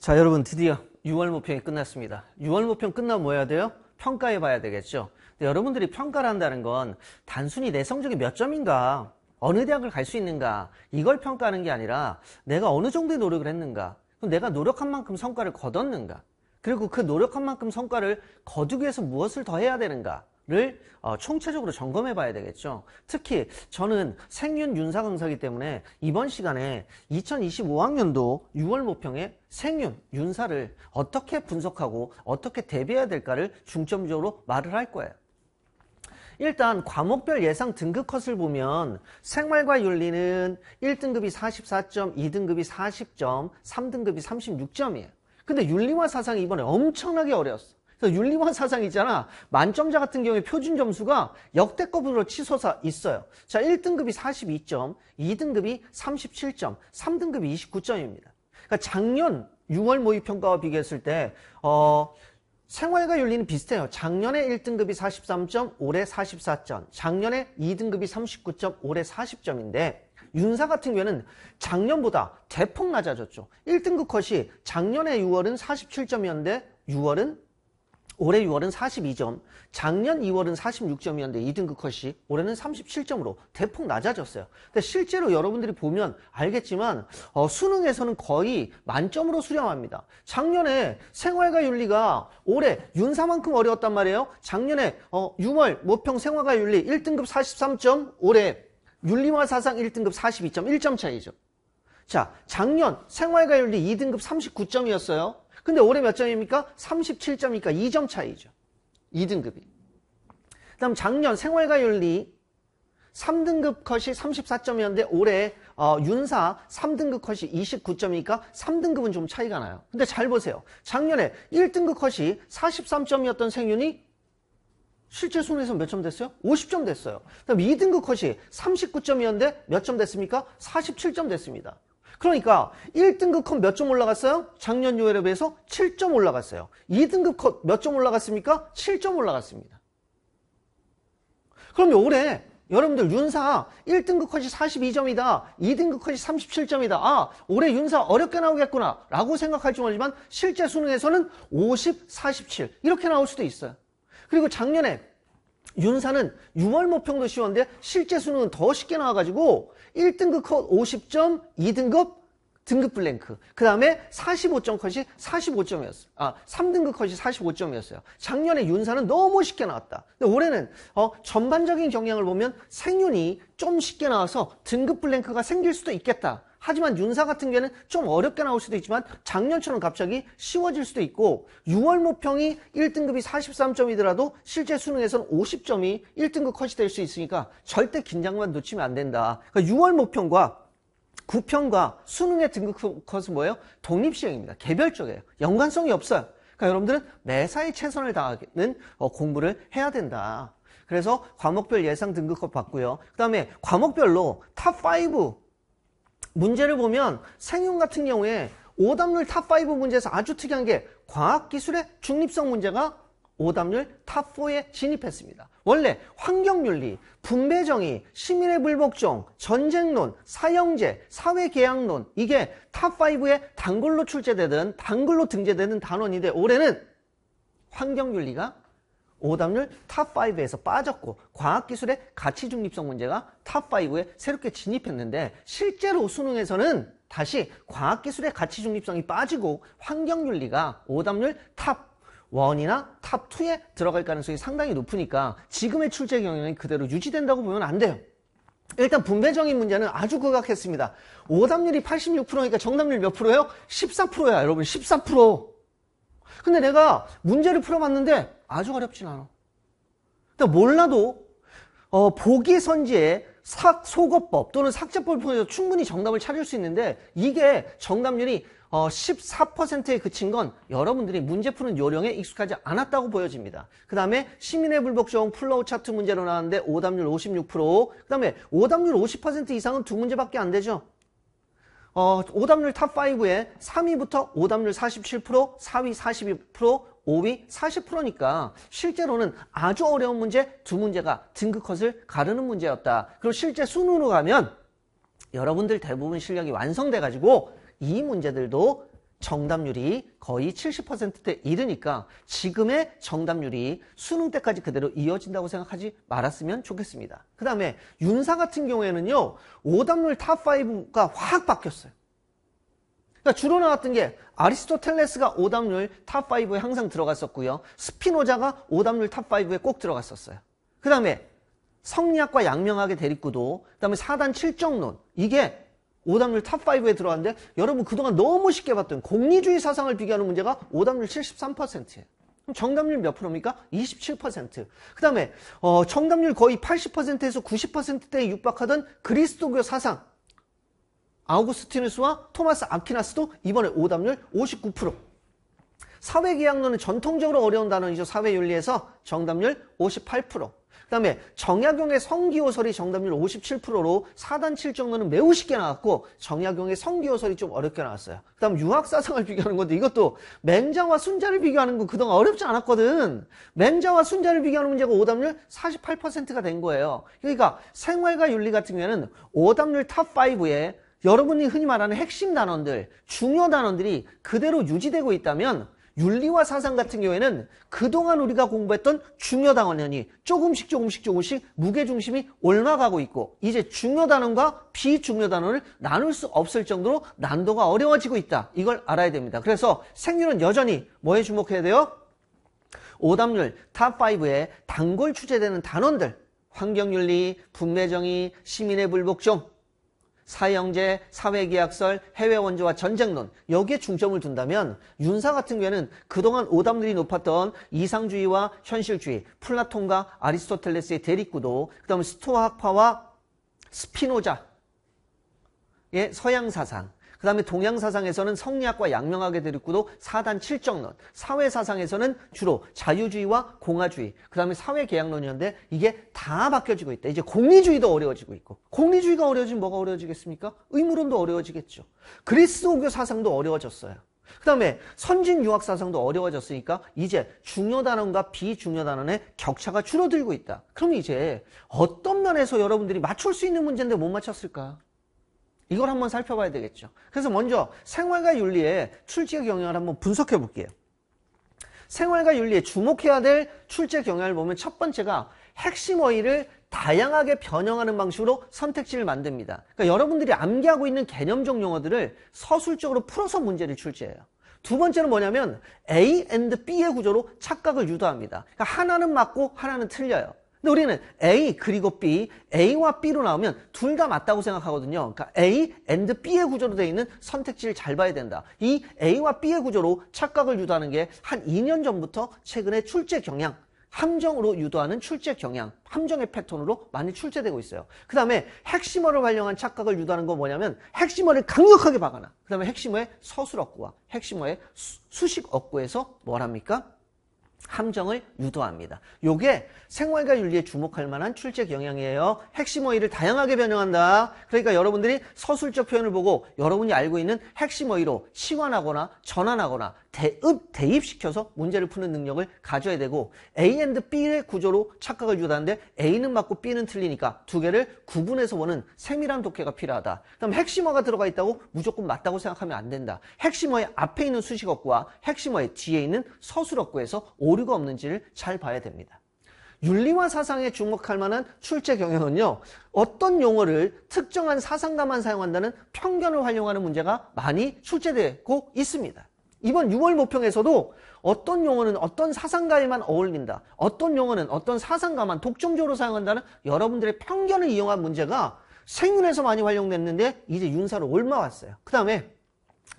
자 여러분 드디어 6월 모평이 끝났습니다. 6월 모평 끝나면 뭐 해야 돼요? 평가해 봐야 되겠죠. 여러분들이 평가를 한다는 건 단순히 내 성적이 몇 점인가 어느 대학을 갈 수 있는가 이걸 평가하는 게 아니라 내가 어느 정도의 노력을 했는가 그럼 내가 노력한 만큼 성과를 거뒀는가 그리고 그 노력한 만큼 성과를 거두기 위해서 무엇을 더 해야 되는가 를 어, 총체적으로 점검해 봐야 되겠죠. 특히 저는 생윤 윤사 강사기 때문에 이번 시간에 2025학년도 6월 모평에 생윤 윤사를 어떻게 분석하고 어떻게 대비해야 될까를 중점적으로 말을 할 거예요. 일단 과목별 예상 등급 컷을 보면 생활과 윤리는 1등급이 44점, 2등급이 40점, 3등급이 36점이에요. 근데 윤리와 사상이 이번에 엄청나게 어려웠어. 그래서 윤리원 사상 있잖아. 만점자 같은 경우에 표준 점수가 역대급으로 치솟아 있어요. 자, 1등급이 42점, 2등급이 37점, 3등급이 29점입니다. 그러니까 작년 6월 모의평가와 비교했을 때 어, 생활과 윤리는 비슷해요. 작년에 1등급이 43점, 올해 44점. 작년에 2등급이 39점, 올해 40점인데 윤사 같은 경우에는 작년보다 대폭 낮아졌죠. 1등급 컷이 작년에 6월은 47점이었는데 6월은 올해 6월은 42점, 작년 2월은 46점이었는데 2등급 그 컷이 올해는 37점으로 대폭 낮아졌어요. 근데 실제로 여러분들이 보면 알겠지만 어, 수능에서는 거의 만점으로 수렴합니다. 작년에 생활과 윤리가 올해 윤사만큼 어려웠단 말이에요. 작년에 어, 6월 모평 생활과 윤리 1등급 43점, 올해 윤리와 사상 1등급 42점, 1점 차이죠. 자, 작년 생활과 윤리 2등급 39점이었어요. 근데 올해 몇 점입니까? 37점이니까 2점 차이죠. 2등급이. 그 다음 작년 생활가윤리 3등급 컷이 34점이었는데 올해 어, 윤사 3등급 컷이 29점이니까 3등급은 좀 차이가 나요. 근데 잘 보세요. 작년에 1등급 컷이 43점이었던 생윤이 실제 순위에서 몇 점 됐어요? 50점 됐어요. 그다음 2등급 컷이 39점이었는데 몇 점 됐습니까? 47점 됐습니다. 그러니까 1등급 컷 몇 점 올라갔어요? 작년 요일에 비해서 7점 올라갔어요. 2등급 컷 몇 점 올라갔습니까? 7점 올라갔습니다. 그럼 올해 여러분들 윤사 1등급 컷이 42점이다. 2등급 컷이 37점이다. 아 올해 윤사 어렵게 나오겠구나 라고 생각할지 모르지만 실제 수능에서는 50, 47 이렇게 나올 수도 있어요. 그리고 작년에 윤사는 6월 모평도 쉬웠는데 실제 수능은 더 쉽게 나와가지고 1등급 컷 50점, 2등급 등급 블랭크. 그 다음에 45점 컷이 45점이었어요. 아, 3등급 컷이 45점이었어요. 작년에 윤사는 너무 쉽게 나왔다. 근데 올해는 어, 전반적인 경향을 보면 생윤이 좀 쉽게 나와서 등급 블랭크가 생길 수도 있겠다. 하지만 윤사 같은 경우에는 좀 어렵게 나올 수도 있지만 작년처럼 갑자기 쉬워질 수도 있고 6월 모평이 1등급이 43점이더라도 실제 수능에서는 50점이 1등급 컷이 될 수 있으니까 절대 긴장만 놓치면 안 된다. 그러니까 6월 모평과 9평과 수능의 등급 컷은 뭐예요? 독립시행입니다. 개별적이에요. 연관성이 없어요. 그러니까 여러분들은 매사에 최선을 다하는 어, 공부를 해야 된다. 그래서 과목별 예상 등급컷 봤고요. 그 다음에 과목별로 탑5 문제를 보면 생윤 같은 경우에 오답률 탑5 문제에서 아주 특이한 게 과학기술의 중립성 문제가 오답률 탑4에 진입했습니다. 원래 환경윤리, 분배정의, 시민의 불복종, 전쟁론, 사형제, 사회계약론 이게 탑5에 단골로 출제되든 단골로 등재되는 단원인데 올해는 환경윤리가 오답률 탑5에서 빠졌고 과학기술의 가치중립성 문제가 탑5에 새롭게 진입했는데 실제로 수능에서는 다시 과학기술의 가치중립성이 빠지고 환경윤리가 오답률 탑 원이나 탑2에 들어갈 가능성이 상당히 높으니까 지금의 출제 경향이 그대로 유지된다고 보면 안 돼요. 일단 분배적인 문제는 아주 극악했습니다. 오답률이 86%니까 정답률 몇 프로예요? 14%야 여러분 14%. 근데 내가 문제를 풀어봤는데 아주 어렵진 않아. 근데 몰라도 어, 보기 선지에 삭, 소거법 또는 삭제법을 통해서 충분히 정답을 찾을 수 있는데 이게 정답률이 어, 14%에 그친 건 여러분들이 문제 푸는 요령에 익숙하지 않았다고 보여집니다. 그 다음에 시민의 불복종 플로우 차트 문제로 나왔는데 오답률 56%그 다음에 오답률 50% 이상은 두 문제밖에 안 되죠. 어, 오답률 탑5에 3위부터 오답률 47%, 4위 42%, 5위 40%니까 실제로는 아주 어려운 문제 두 문제가 등급컷을 가르는 문제였다. 그리고 실제 순으로 가면 여러분들 대부분 실력이 완성돼가지고 이 문제들도 정답률이 거의 70%에 이르니까 지금의 정답률이 수능 때까지 그대로 이어진다고 생각하지 말았으면 좋겠습니다. 그 다음에 윤사 같은 경우에는요. 오답률 탑5가 확 바뀌었어요. 그러니까 주로 나왔던 게 아리스토텔레스가 오답률 탑5에 항상 들어갔었고요. 스피노자가 오답률 탑5에 꼭 들어갔었어요. 그 다음에 성리학과 양명학의 대립구도, 그 다음에 사단 칠정론 이게 오답률 탑5에 들어왔는데 여러분 그동안 너무 쉽게 봤던 공리주의 사상을 비교하는 문제가 오답률 73%예요. 그럼 정답률 몇 프로입니까? 27%. 그 다음에 어, 정답률 거의 80%에서 90%대에 육박하던 그리스도교 사상 아우구스티누스와 토마스 아퀴나스도 이번에 오답률 59%. 사회계약론은 전통적으로 어려운 단어이죠. 사회윤리에서 정답률 58%. 그 다음에 정약용의 성기호설이 정답률 57%로 4단 7정도는 매우 쉽게 나왔고 정약용의 성기호설이 좀 어렵게 나왔어요. 그 다음 유학사상을 비교하는 건데 이것도 맹자와 순자를 비교하는 거 그동안 어렵지 않았거든. 맹자와 순자를 비교하는 문제가 오답률 48%가 된 거예요. 그러니까 생활과 윤리 같은 경우에는 오답률 탑5에 여러분이 흔히 말하는 핵심 단원들, 중요 단원들이 그대로 유지되고 있다면 윤리와 사상 같은 경우에는 그동안 우리가 공부했던 중요 단원이 조금씩 조금씩 조금씩 무게중심이 올라가고 있고 이제 중요 단원과 비중요 단원을 나눌 수 없을 정도로 난도가 어려워지고 있다. 이걸 알아야 됩니다. 그래서 생률은 여전히 뭐에 주목해야 돼요? 오답률 탑5에 단골 추재되는 단원들 환경윤리, 분매정의, 시민의 불복종 사형제, 사회계약설, 해외원조와 전쟁론 여기에 중점을 둔다면 윤사 같은 경우에는 그동안 오답률이 높았던 이상주의와 현실주의, 플라톤과 아리스토텔레스의 대립구도 그 다음에 스토아학파와 스피노자의 서양사상 그 다음에 동양사상에서는 성리학과 양명학의 대립구도 사단 7정론 사회사상에서는 주로 자유주의와 공화주의 그 다음에 사회계약론이었는데 이게 다 바뀌어지고 있다 이제 공리주의도 어려워지고 있고 공리주의가 어려워지면 뭐가 어려워지겠습니까? 의무론도 어려워지겠죠 그리스도교 사상도 어려워졌어요 그 다음에 선진 유학 사상도 어려워졌으니까 이제 중요 단원과 비중요 단원의 격차가 줄어들고 있다. 그럼 이제 어떤 면에서 여러분들이 맞출 수 있는 문제인데 못 맞췄을까? 이걸 한번 살펴봐야 되겠죠. 그래서 먼저 생활과 윤리의 출제 경향을 한번 분석해 볼게요. 생활과 윤리에 주목해야 될 출제 경향을 보면 첫 번째가 핵심 어휘를 다양하게 변형하는 방식으로 선택지를 만듭니다. 그러니까 여러분들이 암기하고 있는 개념적 용어들을 서술적으로 풀어서 문제를 출제해요. 두 번째는 뭐냐면 A and B의 구조로 착각을 유도합니다. 그러니까 하나는 맞고 하나는 틀려요. 근데 우리는 A 그리고 B, A와 B로 나오면 둘 다 맞다고 생각하거든요. 그러니까 A and B의 구조로 되어 있는 선택지를 잘 봐야 된다. 이 A와 B의 구조로 착각을 유도하는 게 한 2년 전부터 최근에 출제 경향, 함정으로 유도하는 출제 경향, 함정의 패턴으로 많이 출제되고 있어요. 그 다음에 핵심어를 활용한 착각을 유도하는 건 뭐냐면 핵심어를 강력하게 박아놔. 그 다음에 핵심어의 서술 어구와 핵심어의 수, 수식 어구에서 뭘 합니까? 함정을 유도합니다. 요게 생활과 윤리에 주목할 만한 출첵 영향이에요. 핵심 어휘를 다양하게 변형한다. 그러니까 여러분들이 서술적 표현을 보고 여러분이 알고 있는 핵심 어휘로 시관하거나 전환하거나 대읍 대입시켜서 문제를 푸는 능력을 가져야 되고 A and B의 구조로 착각을 유도하는데 A는 맞고 B는 틀리니까 두 개를 구분해서 보는 세밀한 독해가 필요하다. 그럼 핵심어가 들어가 있다고 무조건 맞다고 생각하면 안 된다. 핵심어의 앞에 있는 수식어구와 핵심어의 뒤에 있는 서술어구에서 오류가 없는지를 잘 봐야 됩니다. 윤리와 사상에 주목할 만한 출제 경향은요. 어떤 용어를 특정한 사상가만 사용한다는 편견을 활용하는 문제가 많이 출제되고 있습니다. 이번 6월 모평에서도 어떤 용어는 어떤 사상가에만 어울린다. 어떤 용어는 어떤 사상가만 독점적으로 사용한다는 여러분들의 편견을 이용한 문제가 생윤에서 많이 활용됐는데 이제 윤사로 올라왔어요. 그 다음에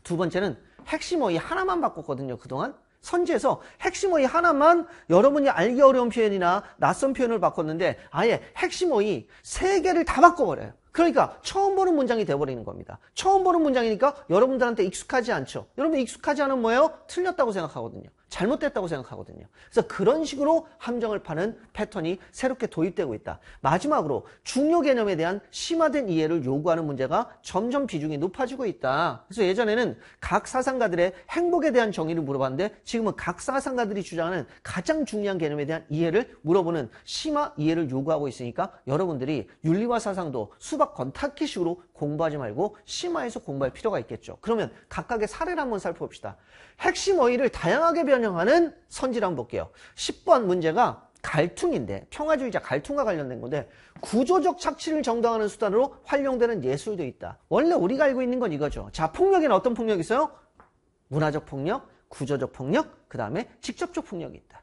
두 번째는 핵심어이 하나만 바꿨거든요. 그동안 선지에서 핵심어의 하나만 여러분이 알기 어려운 표현이나 낯선 표현을 바꿨는데 아예 핵심어의 세 개를 다 바꿔버려요. 그러니까 처음 보는 문장이 돼버리는 겁니다. 처음 보는 문장이니까 여러분들한테 익숙하지 않죠. 여러분 익숙하지 않은 뭐예요? 틀렸다고 생각하거든요. 잘못됐다고 생각하거든요. 그래서 그런 식으로 함정을 파는 패턴이 새롭게 도입되고 있다. 마지막으로 중요 개념에 대한 심화된 이해를 요구하는 문제가 점점 비중이 높아지고 있다. 그래서 예전에는 각 사상가들의 행복에 대한 정의를 물어봤는데 지금은 각 사상가들이 주장하는 가장 중요한 개념에 대한 이해를 물어보는 심화 이해를 요구하고 있으니까 여러분들이 윤리와 사상도 수박 건탁기식으로 공부하지 말고 심화해서 공부할 필요가 있겠죠. 그러면 각각의 사례를 한번 살펴봅시다. 핵심 어휘를 다양하게 변 설명하는 선지를 한번 볼게요. 10번 문제가 갈퉁인데 평화주의자 갈퉁과 관련된 건데 구조적 착취를 정당하는 수단으로 활용되는 예술도 있다. 원래 우리가 알고 있는 건 이거죠. 자 폭력에는 어떤 폭력이 있어요? 문화적 폭력, 구조적 폭력, 그 다음에 직접적 폭력이 있다.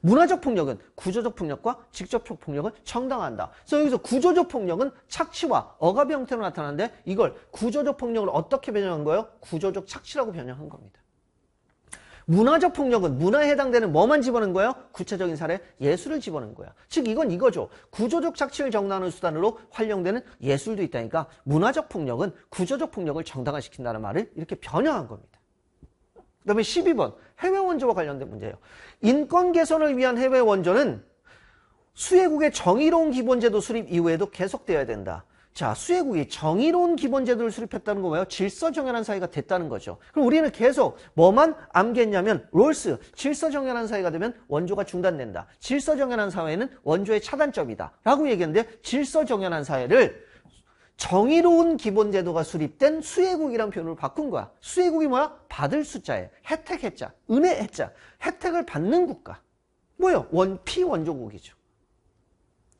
문화적 폭력은 구조적 폭력과 직접적 폭력을 정당한다 그래서 여기서 구조적 폭력은 착취와 억압의 형태로 나타나는데 이걸 구조적 폭력을 어떻게 변형한 거예요? 구조적 착취라고 변형한 겁니다. 문화적 폭력은 문화에 해당되는 뭐만 집어넣은 거예요? 구체적인 사례 예술을 집어넣은 거야. 즉 이건 이거죠. 구조적 착취를 정당하는 수단으로 활용되는 예술도 있다니까 문화적 폭력은 구조적 폭력을 정당화시킨다는 말을 이렇게 변형한 겁니다. 그 다음에 12번 해외 원조와 관련된 문제예요. 인권 개선을 위한 해외 원조는 수혜국의 정의로운 기본제도 수립 이후에도 계속되어야 된다. 자, 수혜국이 정의로운 기본제도를 수립했다는 건예요 질서정연한 사회가 됐다는 거죠. 그럼 우리는 계속 뭐만 암기했냐면 롤스, 질서정연한 사회가 되면 원조가 중단된다. 질서정연한 사회는 원조의 차단점이다. 라고 얘기했는데 질서정연한 사회를 정의로운 기본제도가 수립된 수혜국이란 표현으로 바꾼 거야. 수혜국이 뭐야? 받을 숫자에 혜택 해자, 은혜 해자, 혜택을 받는 국가. 뭐예요? 원, 피원조국이죠.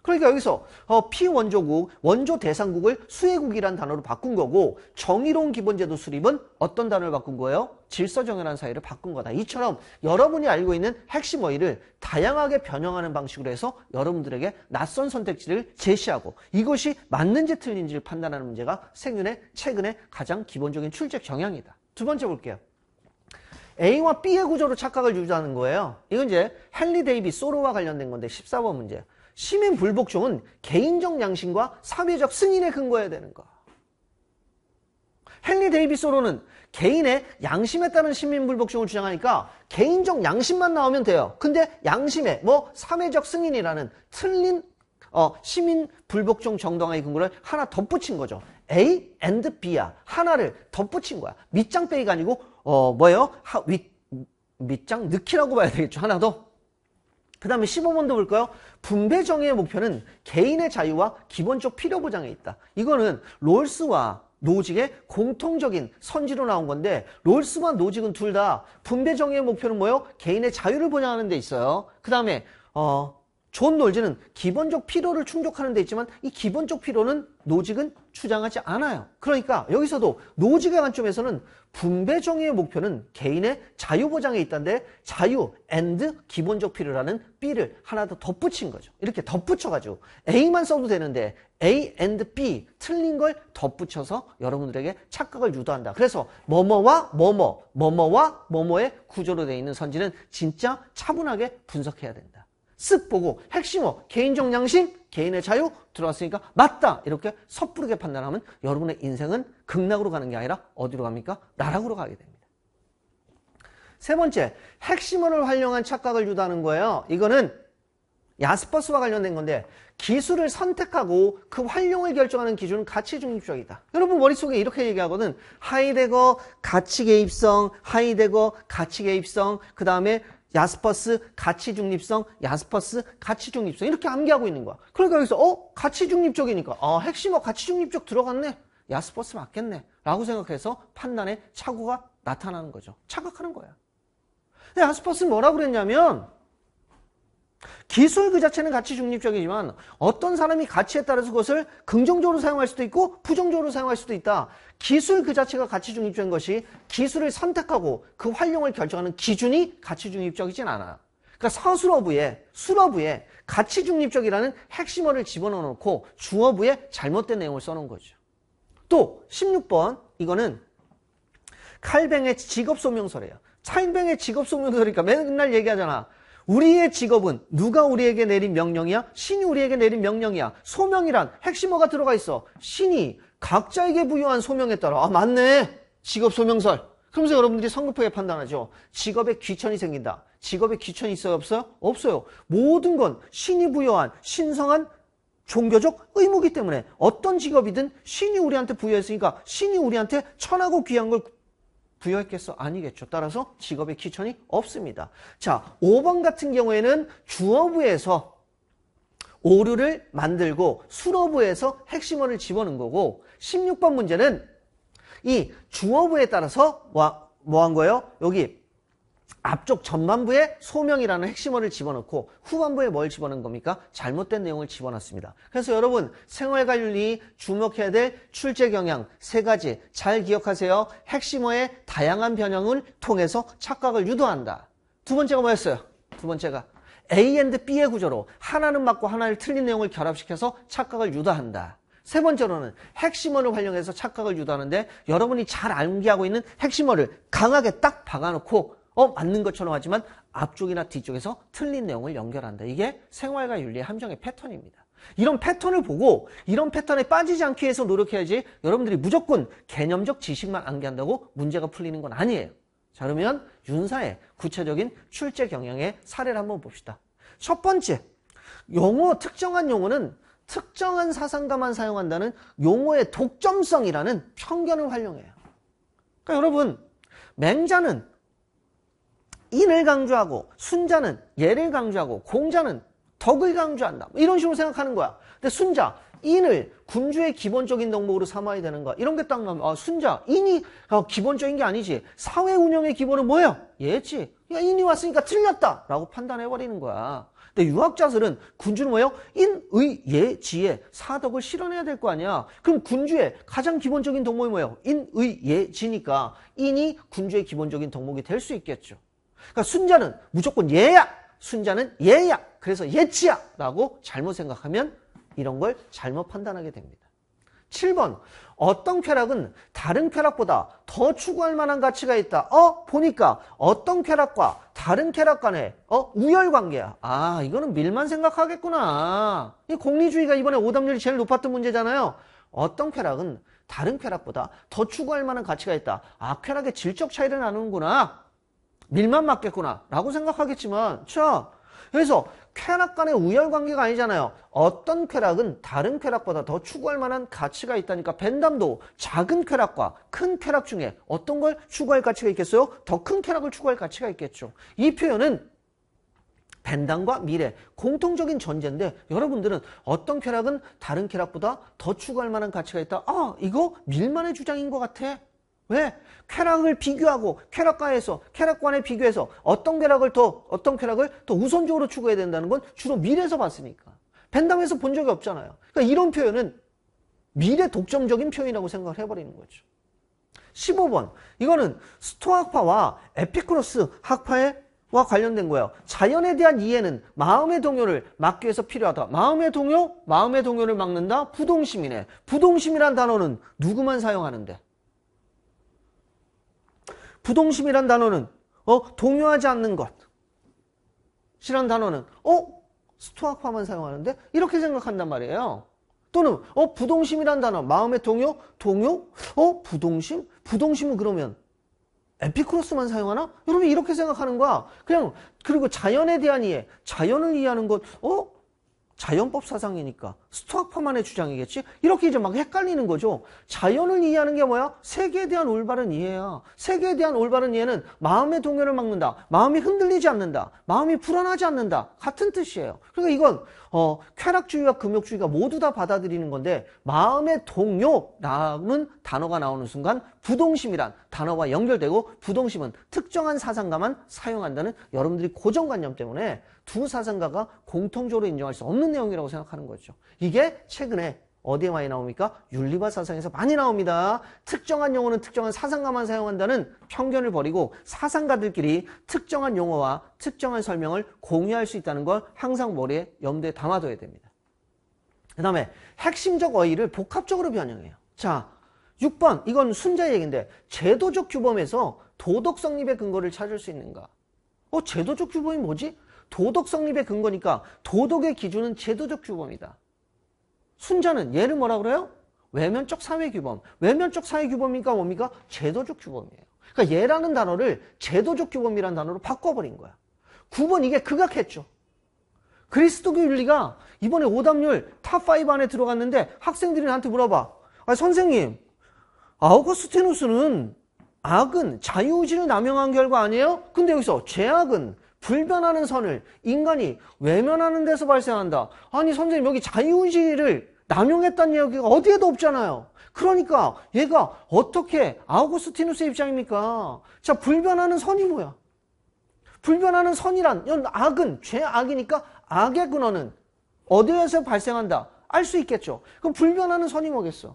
그러니까 여기서 어, 피원조국, 원조 대상국을 수혜국이란 단어로 바꾼 거고 정의로운 기본제도 수립은 어떤 단어를 바꾼 거예요? 질서정연한 사회를 바꾼 거다. 이처럼 여러분이 알고 있는 핵심 어휘를 다양하게 변형하는 방식으로 해서 여러분들에게 낯선 선택지를 제시하고 이것이 맞는지 틀린지를 판단하는 문제가 생윤의 최근에 가장 기본적인 출제 경향이다. 두 번째 볼게요. A와 B의 구조로 착각을 유지하는 거예요. 이건 이제 헨리 데이비 소로와 관련된 건데 14번 문제. 시민 불복종은 개인적 양심과 사회적 승인에 근거해야 되는 거. 헨리 데이비스 로는 개인의 양심에 따른 시민불복종을 주장하니까 개인적 양심만 나오면 돼요. 근데 양심에 뭐 사회적 승인이라는 틀린 어, 시민불복종 정당의 근거를 하나 덧붙인 거죠. A and B야. 하나를 덧붙인 거야. 밑장 빼기가 아니고 어 뭐예요? 하, 윗, 밑장 넣기라고 봐야 되겠죠. 하나 더. 그 다음에 15번도 볼까요? 분배정의의 목표는 개인의 자유와 기본적 필요 보장에 있다. 이거는 롤스와 노직의 공통적인 선지로 나온 건데 롤스와 노직은 둘 다 분배정의의 목표는 뭐예요? 개인의 자유를 보장하는 데 있어요. 그 다음에 어, 존 롤즈는 기본적 필요를 충족하는 데 있지만 이 기본적 필요는 노직은 주장하지 않아요. 그러니까 여기서도 노직의 관점에서는 분배 정의의 목표는 개인의 자유 보장에 있다는데 자유 and 기본적 필요라는 B를 하나 더 덧붙인 거죠. 이렇게 덧붙여가지고 A만 써도 되는데 A and B 틀린 걸 덧붙여서 여러분들에게 착각을 유도한다. 그래서 뭐뭐와 뭐뭐, 뭐뭐와 뭐뭐의 구조로 되어 있는 선지는 진짜 차분하게 분석해야 된다. 쓱 보고 핵심어 개인적 양심 개인의 자유 들어왔으니까 맞다 이렇게 섣부르게 판단하면 여러분의 인생은 극락으로 가는 게 아니라 어디로 갑니까? 나락으로 가게 됩니다. 세 번째 핵심어를 활용한 착각을 유도하는 거예요. 이거는 야스퍼스와 관련된 건데 기술을 선택하고 그 활용을 결정하는 기준은 가치 중립적이다. 여러분 머릿속에 이렇게 얘기하거든. 하이데거 가치 개입성, 하이데거 가치 개입성, 그 다음에 야스퍼스 가치 중립성, 야스퍼스 가치 중립성 이렇게 암기하고 있는 거야. 그러니까 여기서 어 가치 중립적이니까 어 핵심어 가치 중립적 들어갔네. 야스퍼스 맞겠네. 라고 생각해서 판단에 착오가 나타나는 거죠. 착각하는 거야. 야스퍼스는 뭐라 그랬냐면 기술 그 자체는 가치 중립적이지만 어떤 사람이 가치에 따라서 그것을 긍정적으로 사용할 수도 있고 부정적으로 사용할 수도 있다. 기술 그 자체가 가치 중립적인 것이 기술을 선택하고 그 활용을 결정하는 기준이 가치 중립적이진 않아요. 그러니까 서술어부에 수어부에 가치 중립적이라는 핵심어를 집어넣어 놓고 주어부에 잘못된 내용을 써놓은 거죠. 또 16번 이거는 칼뱅의 직업소명서래요. 차인뱅의 직업소명서니까 맨날 얘기하잖아. 우리의 직업은 누가 우리에게 내린 명령이야? 신이 우리에게 내린 명령이야. 소명이란 핵심어가 들어가 있어. 신이 각자에게 부여한 소명에 따라 아 맞네. 직업 소명설. 그러면서 여러분들이 성급하게 판단하죠. 직업에 귀천이 생긴다. 직업에 귀천이 있어요? 없어요? 없어요. 모든 건 신이 부여한 신성한 종교적 의무기 때문에 어떤 직업이든 신이 우리한테 부여했으니까 신이 우리한테 천하고 귀한 걸 부여했겠어? 아니겠죠. 따라서 직업의 기천이 없습니다. 자, 5번 같은 경우에는 주어부에서 오류를 만들고 수로부에서 핵심어를 집어넣은 거고 16번 문제는 이 주어부에 따라서 뭐한 거예요? 여기 앞쪽 전반부에 소명이라는 핵심어를 집어넣고 후반부에 뭘 집어넣은 겁니까? 잘못된 내용을 집어넣습니다. 그래서 여러분 생활관리 주목해야 될 출제 경향 세 가지 잘 기억하세요. 핵심어의 다양한 변형을 통해서 착각을 유도한다. 두 번째가 뭐였어요? 두 번째가 A and B의 구조로 하나는 맞고 하나를 틀린 내용을 결합시켜서 착각을 유도한다. 세 번째로는 핵심어를 활용해서 착각을 유도하는데 여러분이 잘 암기하고 있는 핵심어를 강하게 딱 박아놓고 어 맞는 것처럼 하지만 앞쪽이나 뒤쪽에서 틀린 내용을 연결한다. 이게 생활과 윤리의 함정의 패턴입니다. 이런 패턴을 보고 이런 패턴에 빠지지 않기 위해서 노력해야지 여러분들이 무조건 개념적 지식만 암기한다고 문제가 풀리는 건 아니에요. 자 그러면 윤사의 구체적인 출제 경향의 사례를 한번 봅시다. 첫 번째, 용어 특정한 용어는 특정한 사상가만 사용한다는 용어의 독점성이라는 편견을 활용해요. 그러니까 여러분, 맹자는 인을 강조하고 순자는 예를 강조하고 공자는 덕을 강조한다. 뭐 이런 식으로 생각하는 거야. 근데 순자, 인을 군주의 기본적인 덕목으로 삼아야 되는 거야. 이런 게 딱 나오면 아, 순자, 인이 어, 기본적인 게 아니지. 사회 운영의 기본은 뭐예요? 예지. 야, 인이 왔으니까 틀렸다. 라고 판단해버리는 거야. 근데 유학자들은 군주는 뭐예요? 인의 예지에 사덕을 실현해야 될 거 아니야. 그럼 군주의 가장 기본적인 덕목이 뭐예요? 인의 예지니까 인이 군주의 기본적인 덕목이 될 수 있겠죠. 그러니까 순자는 무조건 예야 순자는 예야 그래서 예치야. 라고 잘못 생각하면 이런 걸 잘못 판단하게 됩니다. 7번 어떤 쾌락은 다른 쾌락보다 더 추구할 만한 가치가 있다. 어? 보니까 어떤 쾌락과 다른 쾌락 간의 어? 우열관계야. 아 이거는 밀만 생각하겠구나. 이 공리주의가 이번에 오답률이 제일 높았던 문제잖아요. 어떤 쾌락은 다른 쾌락보다 더 추구할 만한 가치가 있다. 아 쾌락의 질적 차이를 나누는구나. 밀만 맞겠구나 라고 생각하겠지만 자 그래서 쾌락 간의 우열관계가 아니잖아요. 어떤 쾌락은 다른 쾌락보다 더 추구할 만한 가치가 있다니까 벤담도 작은 쾌락과 큰 쾌락 중에 어떤 걸 추구할 가치가 있겠어요? 더 큰 쾌락을 추구할 가치가 있겠죠. 이 표현은 벤담과 미래 공통적인 전제인데 여러분들은 어떤 쾌락은 다른 쾌락보다 더 추구할 만한 가치가 있다. 아 이거 밀만의 주장인 것 같아 왜? 쾌락을 비교하고 쾌락과에서 쾌락관에 비교해서 어떤 쾌락을 더 어떤 쾌락을 더 우선적으로 추구해야 된다는 건 주로 미래에서 봤으니까 벤담에서 본 적이 없잖아요. 그러니까 이런 표현은 미래 독점적인 표현이라고 생각을 해버리는 거죠. 15번 이거는 스토학파와 에피크로스 학파의 와 관련된 거예요. 자연에 대한 이해는 마음의 동요를 막기 위해서 필요하다. 마음의 동요? 마음의 동요를 막는다? 부동심이네. 부동심이란 단어는 누구만 사용하는데? 부동심이란 단어는 어 동요하지 않는 것이란 단어는 어 스토아파만 사용하는데 이렇게 생각한단 말이에요. 또는 어 부동심이란 단어 마음의 동요 동요 어 부동심 부동심은 그러면 에피크로스만 사용하나? 여러분 이렇게 생각하는 거야. 그냥 그리고 자연에 대한 이해 자연을 이해하는 것 어 자연법 사상이니까 스토아파만의 주장이겠지? 이렇게 이제 막 헷갈리는 거죠. 자연을 이해하는 게 뭐야? 세계에 대한 올바른 이해야. 세계에 대한 올바른 이해는 마음의 동요를 막는다. 마음이 흔들리지 않는다. 마음이 불안하지 않는다. 같은 뜻이에요. 그러니까 이건 어, 쾌락주의와 금욕주의가 모두 다 받아들이는 건데 마음의 동요라는 단어가 나오는 순간 부동심이란 단어와 연결되고 부동심은 특정한 사상가만 사용한다는 여러분들이 고정관념 때문에 두 사상가가 공통적으로 인정할 수 없는 내용이라고 생각하는 거죠. 이게 최근에 어디에 많이 나옵니까? 윤리와 사상에서 많이 나옵니다. 특정한 용어는 특정한 사상가만 사용한다는 편견을 버리고 사상가들끼리 특정한 용어와 특정한 설명을 공유할 수 있다는 걸 항상 머리에 염두에 담아둬야 됩니다. 그 다음에 핵심적 어휘를 복합적으로 변형해요. 자, 6번 이건 순자 얘기인데 제도적 규범에서 도덕 성립의 근거를 찾을 수 있는가? 어, 제도적 규범이 뭐지? 도덕 성립의 근거니까 도덕의 기준은 제도적 규범이다. 순자는 얘를 뭐라 그래요? 외면적 사회규범. 외면적 사회규범이니까 뭡니까? 제도적 규범이에요. 그러니까 얘라는 단어를 제도적 규범이라는 단어로 바꿔버린 거야. 9번 이게 극악했죠. 그리스도교 윤리가 이번에 오답률 탑5 안에 들어갔는데 학생들이 나한테 물어봐. 아 선생님, 아우구스티누스는 악은 자유의지를 남용한 결과 아니에요? 근데 여기서 죄악은 불변하는 선을 인간이 외면하는 데서 발생한다. 아니 선생님 여기 자유의지를 남용했다는 이야기가 어디에도 없잖아요. 그러니까 얘가 어떻게 아우구스티누스의 입장입니까? 자 불변하는 선이 뭐야? 불변하는 선이란 악은 죄악이니까 악의 근원은 어디에서 발생한다? 알 수 있겠죠. 그럼 불변하는 선이 뭐겠어?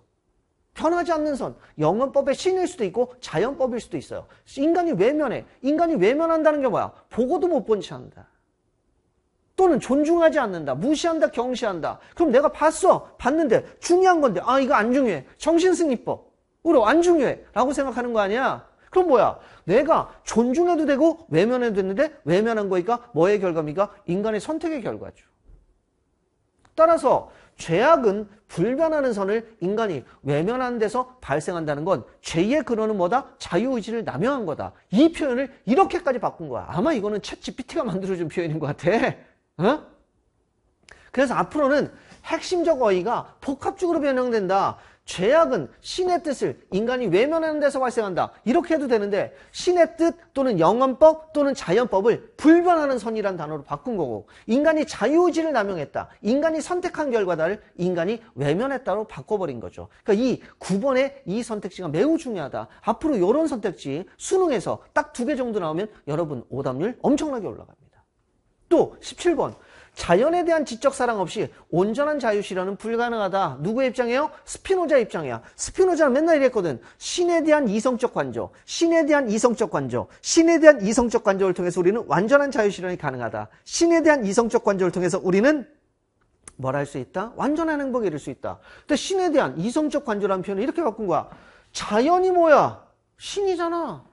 변하지 않는 선, 영원법의 신일 수도 있고 자연법일 수도 있어요. 인간이 외면해. 인간이 외면한다는 게 뭐야? 보고도 못본채 한다. 또는 존중하지 않는다. 무시한다. 경시한다. 그럼 내가 봤어. 봤는데 중요한 건데 아 이거 안 중요해. 정신승리법. 우리 안 중요해. 라고 생각하는 거 아니야? 그럼 뭐야? 내가 존중해도 되고 외면해도 되는데 외면한 거니까 뭐의 결과입니까? 인간의 선택의 결과죠. 따라서 죄악은 불변하는 선을 인간이 외면한 데서 발생한다는 건 죄의 근원은 뭐다? 자유의지를 남용한 거다. 이 표현을 이렇게까지 바꾼 거야. 아마 이거는 채 GPT가 만들어준 표현인 것 같아. 어? 그래서 앞으로는 핵심적 어휘가 복합적으로 변형된다. 죄악은 신의 뜻을 인간이 외면하는 데서 발생한다. 이렇게 해도 되는데 신의 뜻 또는 영원법 또는 자연법을 불변하는 선이란 단어로 바꾼 거고 인간이 자유의지를 남용했다. 인간이 선택한 결과를 인간이 외면했다로 바꿔버린 거죠. 그러니까 이 9번의 이 선택지가 매우 중요하다. 앞으로 이런 선택지 수능에서 딱 두 개 정도 나오면 여러분 오답률 엄청나게 올라갑니다. 또 17번 자연에 대한 지적 사랑 없이 온전한 자유 실현은 불가능하다. 누구의 입장이에요? 스피노자 입장이야. 스피노자는 맨날 이랬거든. 신에 대한 이성적 관조, 신에 대한 이성적 관조, 신에 대한 이성적 관조를 통해서 우리는 완전한 자유 실현이 가능하다. 신에 대한 이성적 관조를 통해서 우리는 뭘 할 수 있다? 완전한 행복을 이룰 수 있다. 근데 신에 대한 이성적 관조라는 표현을 이렇게 바꾼 거야. 자연이 뭐야? 신이잖아.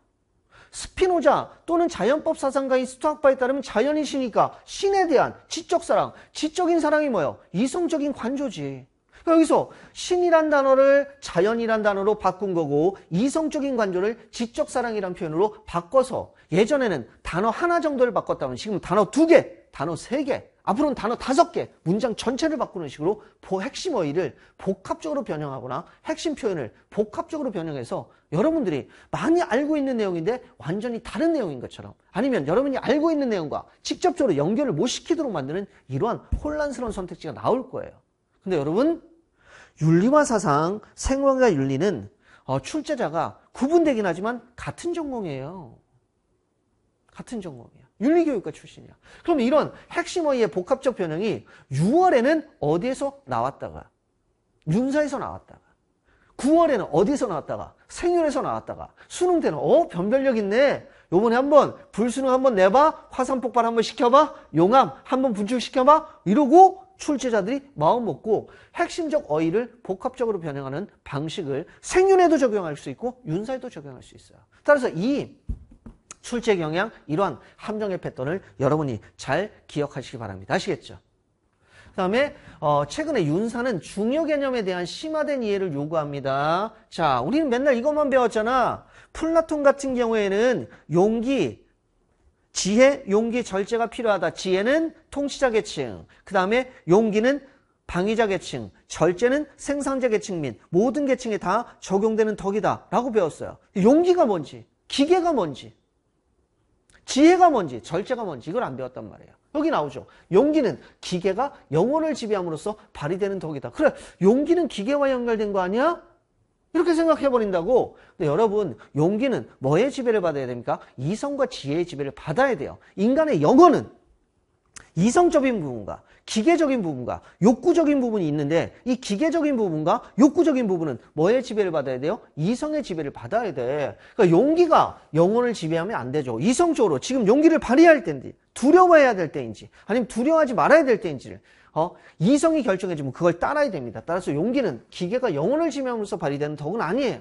스피노자 또는 자연법 사상가인 스토학파에 따르면 자연이시니까 신에 대한 지적 사랑, 지적인 사랑이 뭐예요? 이성적인 관조지. 그러니까 여기서 신이란 단어를 자연이란 단어로 바꾼 거고 이성적인 관조를 지적 사랑이란 표현으로 바꿔서 예전에는 단어 하나 정도를 바꿨다면 지금 단어 두 개, 단어 3개, 앞으로는 단어 5개, 문장 전체를 바꾸는 식으로 핵심 어휘를 복합적으로 변형하거나 핵심 표현을 복합적으로 변형해서 여러분들이 많이 알고 있는 내용인데 완전히 다른 내용인 것처럼 아니면 여러분이 알고 있는 내용과 직접적으로 연결을 못 시키도록 만드는 이러한 혼란스러운 선택지가 나올 거예요. 근데 여러분 윤리와 사상, 생활과 윤리는 어, 출제자가 구분되긴 하지만 같은 전공이에요. 같은 전공이에요. 윤리교육과 출신이야. 그럼 이런 핵심어의 복합적 변형이 6월에는 어디에서 나왔다가 윤사에서 나왔다가 9월에는 어디서 나왔다가 생윤에서 나왔다가 수능 때는 어 변별력 있네 요번에 한번 불수능 한번 내봐 화산 폭발 한번 시켜봐 용암 한번 분출시켜봐 이러고 출제자들이 마음 먹고 핵심적 어휘를 복합적으로 변형하는 방식을 생윤에도 적용할 수 있고 윤사에도 적용할 수 있어요 따라서 이 출제 경향 이러한 함정의 패턴을 여러분이 잘 기억하시기 바랍니다. 아시겠죠? 그 다음에 어, 최근에 윤사는 중요 개념에 대한 심화된 이해를 요구합니다. 자, 우리는 맨날 이것만 배웠잖아. 플라톤 같은 경우에는 용기, 지혜, 용기, 절제가 필요하다. 지혜는 통치자 계층, 그 다음에 용기는 방위자 계층, 절제는 생산자 계층 및 모든 계층에 다 적용되는 덕이다 라고 배웠어요. 용기가 뭔지, 기계가 뭔지, 지혜가 뭔지 절제가 뭔지 이걸 안 배웠단 말이에요. 여기 나오죠. 용기는 기계가 영혼을 지배함으로써 발휘되는 덕이다. 그래 용기는 기계와 연결된 거 아니야? 이렇게 생각해버린다고. 근데 여러분 용기는 뭐의 지배를 받아야 됩니까? 이성과 지혜의 지배를 받아야 돼요. 인간의 영혼은 이성적인 부분과 기계적인 부분과 욕구적인 부분이 있는데 이 기계적인 부분과 욕구적인 부분은 뭐의 지배를 받아야 돼요? 이성의 지배를 받아야 돼. 그러니까 용기가 영혼을 지배하면 안 되죠. 이성적으로 지금 용기를 발휘할 때인지 두려워해야 될 때인지 아니면 두려워하지 말아야 될 때인지를 어? 이성이 결정해지면 그걸 따라야 됩니다. 따라서 용기는 기계가 영혼을 지배하면서 발휘되는 덕은 아니에요.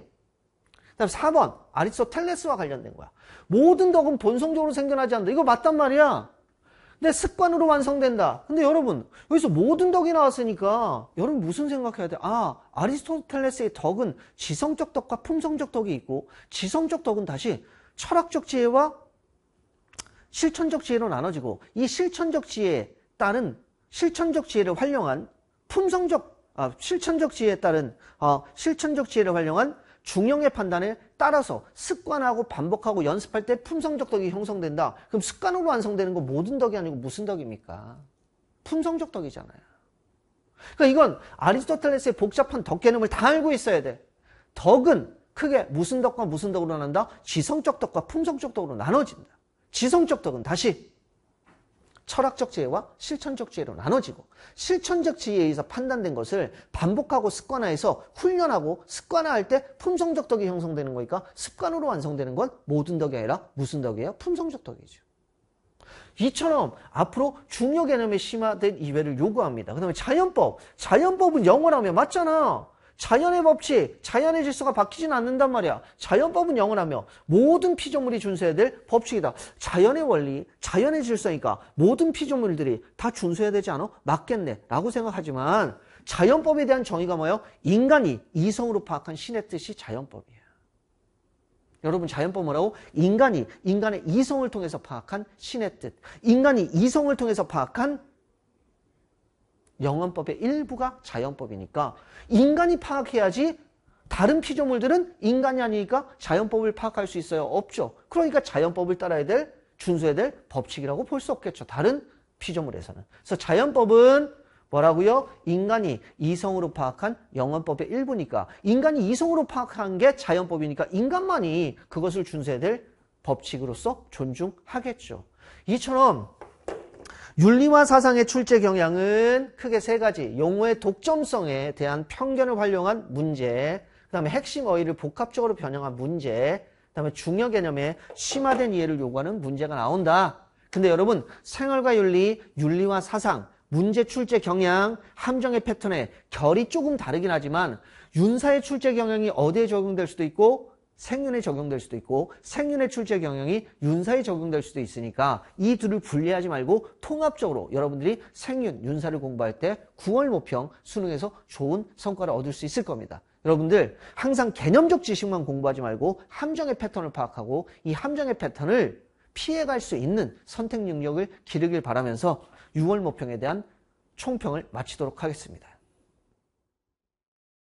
그 다음 4번 아리스토텔레스와 관련된 거야. 모든 덕은 본성적으로 생겨나지 않는다. 이거 맞단 말이야. 내 습관으로 완성된다. 근데 여러분 여기서 모든 덕이 나왔으니까 여러분 무슨 생각해야 돼? 아 아리스토텔레스의 덕은 지성적 덕과 품성적 덕이 있고 지성적 덕은 다시 철학적 지혜와 실천적 지혜로 나눠지고 이 실천적 지혜에 따른 실천적 지혜를 활용한 품성적 아, 실천적 지혜에 따른 어, 실천적 지혜를 활용한 중형의 판단에 따라서 습관하고 반복하고 연습할 때 품성적 덕이 형성된다. 그럼 습관으로 완성되는 건 모든 덕이 아니고 무슨 덕입니까? 품성적 덕이잖아요. 그러니까 이건 아리스토텔레스의 복잡한 덕 개념을 다 알고 있어야 돼. 덕은 크게 무슨 덕과 무슨 덕으로 나눈다? 지성적 덕과 품성적 덕으로 나눠진다. 지성적 덕은 다시 철학적 지혜와 실천적 지혜로 나눠지고 실천적 지혜에 의해서 판단된 것을 반복하고 습관화해서 훈련하고 습관화할 때 품성적 덕이 형성되는 거니까 습관으로 완성되는 건 모든 덕이 아니라 무슨 덕이에요? 품성적 덕이죠. 이처럼 앞으로 중요 개념의 심화된 이외를 요구합니다. 그 다음에 자연법. 자연법은 영어라면 맞잖아. 자연의 법칙, 자연의 질서가 바뀌진 않는단 말이야. 자연법은 영원하며 모든 피조물이 준수해야 될 법칙이다. 자연의 원리, 자연의 질서니까 모든 피조물들이 다 준수해야 되지 않아? 맞겠네. 라고 생각하지만 자연법에 대한 정의가 뭐예요? 인간이 이성으로 파악한 신의 뜻이 자연법이에요. 여러분 자연법 뭐라고? 인간이 인간의 이성을 통해서 파악한 신의 뜻. 인간이 이성을 통해서 파악한 영원법의 일부가 자연법이니까 인간이 파악해야지 다른 피조물들은 인간이 아니니까 자연법을 파악할 수 있어요? 없죠. 그러니까 자연법을 따라야 될, 준수해야 될 법칙이라고 볼 수 없겠죠. 다른 피조물에서는. 그래서 자연법은 뭐라고요? 인간이 이성으로 파악한 영원법의 일부니까 인간이 이성으로 파악한 게 자연법이니까 인간만이 그것을 준수해야 될 법칙으로서 존중하겠죠. 이처럼 윤리와 사상의 출제 경향은 크게 세 가지 용어의 독점성에 대한 편견을 활용한 문제 그 다음에 핵심 어휘를 복합적으로 변형한 문제 그 다음에 중요 개념의 심화된 이해를 요구하는 문제가 나온다 근데 여러분 생활과 윤리, 윤리와 사상, 문제 출제 경향, 함정의 패턴에 결이 조금 다르긴 하지만 윤사의 출제 경향이 어디에 적용될 수도 있고 생윤에 적용될 수도 있고 생윤의 출제 경영이 윤사에 적용될 수도 있으니까 이 둘을 분리하지 말고 통합적으로 여러분들이 생윤, 윤사를 공부할 때 9월 모평 수능에서 좋은 성과를 얻을 수 있을 겁니다. 여러분들 항상 개념적 지식만 공부하지 말고 함정의 패턴을 파악하고 이 함정의 패턴을 피해갈 수 있는 선택 능력을 기르길 바라면서 6월 모평에 대한 총평을 마치도록 하겠습니다.